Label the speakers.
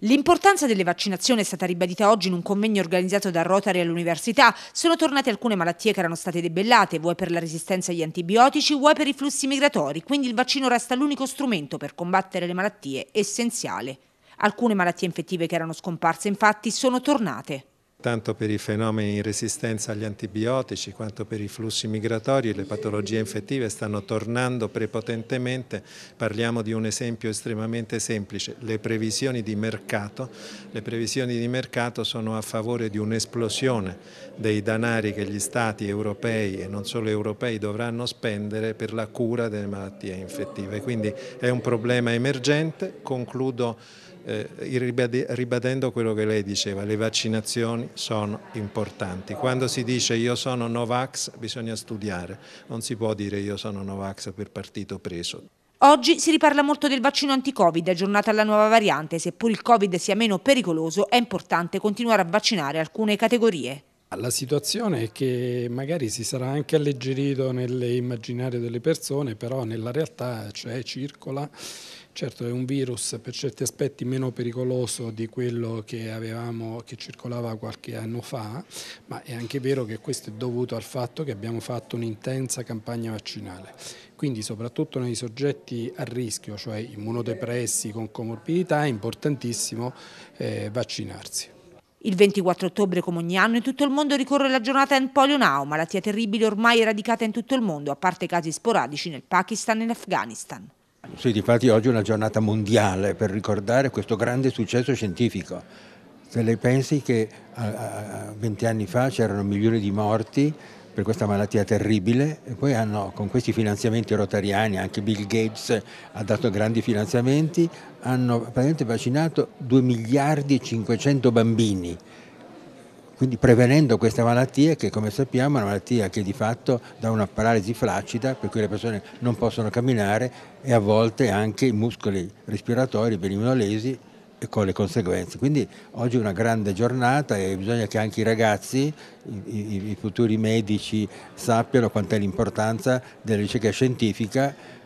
Speaker 1: L'importanza delle vaccinazioni è stata ribadita oggi in un convegno organizzato da Rotary all'università. Sono tornate alcune malattie che erano state debellate, vuoi per la resistenza agli antibiotici, vuoi per i flussi migratori, quindi il vaccino resta l'unico strumento per combattere le malattie essenziale. Alcune malattie infettive che erano scomparse infatti sono tornate
Speaker 2: tanto per i fenomeni di resistenza agli antibiotici quanto per i flussi migratori, le patologie infettive stanno tornando prepotentemente, parliamo di un esempio estremamente semplice, le previsioni di mercato, le previsioni di mercato sono a favore di un'esplosione dei danari che gli stati europei e non solo europei dovranno spendere per la cura delle malattie infettive, quindi è un problema emergente, concludo eh, ribadendo quello che lei diceva, le vaccinazioni sono importanti. Quando si dice io sono Novax bisogna studiare, non si può dire io sono Novax per partito preso.
Speaker 1: Oggi si riparla molto del vaccino anti-Covid, aggiornata alla nuova variante. Seppur il Covid sia meno pericoloso, è importante continuare a vaccinare alcune categorie.
Speaker 3: La situazione è che magari si sarà anche alleggerito nell'immaginario delle persone, però nella realtà c'è, cioè, circola. Certo è un virus per certi aspetti meno pericoloso di quello che, avevamo, che circolava qualche anno fa, ma è anche vero che questo è dovuto al fatto che abbiamo fatto un'intensa campagna vaccinale. Quindi soprattutto nei soggetti a rischio, cioè immunodepressi con comorbidità, è importantissimo eh, vaccinarsi.
Speaker 1: Il 24 ottobre, come ogni anno, in tutto il mondo ricorre la giornata in polio now, malattia terribile ormai eradicata in tutto il mondo, a parte casi sporadici nel Pakistan e in Afghanistan.
Speaker 4: Sì, difatti oggi è una giornata mondiale per ricordare questo grande successo scientifico. Se lei pensi che 20 anni fa c'erano milioni di morti, per questa malattia terribile e poi hanno con questi finanziamenti rotariani, anche Bill Gates ha dato grandi finanziamenti, hanno praticamente vaccinato 2 miliardi e 500 bambini quindi prevenendo questa malattia che come sappiamo è una malattia che di fatto dà una paralisi flaccida per cui le persone non possono camminare e a volte anche i muscoli respiratori venivano lesi e con le conseguenze. Quindi oggi è una grande giornata e bisogna che anche i ragazzi, i, i futuri medici, sappiano quant'è l'importanza della ricerca scientifica